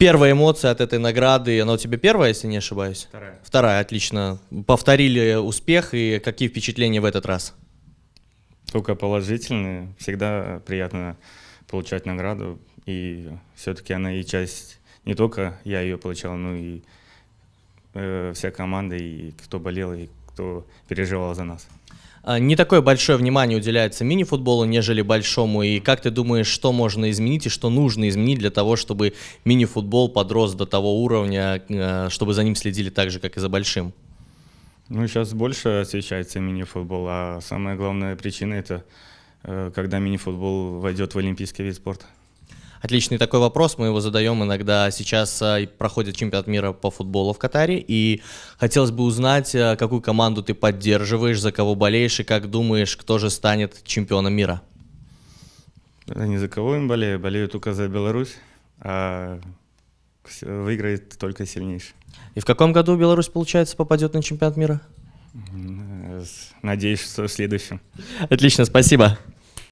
первая эмоция от этой награды, она у тебя первая, если не ошибаюсь? Вторая. Вторая, отлично. Повторили успех, и какие впечатления в этот раз? Только положительные. Всегда приятно получать награду, и все-таки она и часть, не только я ее получал, но и э, вся команда, и кто болел, и кто переживал за нас. А, не такое большое внимание уделяется мини-футболу, нежели большому. И как ты думаешь, что можно изменить и что нужно изменить для того, чтобы мини-футбол подрос до того уровня, а, чтобы за ним следили так же, как и за большим? Ну, сейчас больше освещается мини-футбол, а самая главная причина — это э, когда мини-футбол войдет в олимпийский вид спорта. Отличный такой вопрос, мы его задаем иногда. Сейчас а, проходит чемпионат мира по футболу в Катаре, и хотелось бы узнать, а, какую команду ты поддерживаешь, за кого болеешь, и как думаешь, кто же станет чемпионом мира? Я ни за кого не болею, болею только за Беларусь, а выиграет только сильнейший. И в каком году Беларусь, получается, попадет на чемпионат мира? Э, надеюсь, что в следующем. Отлично, спасибо.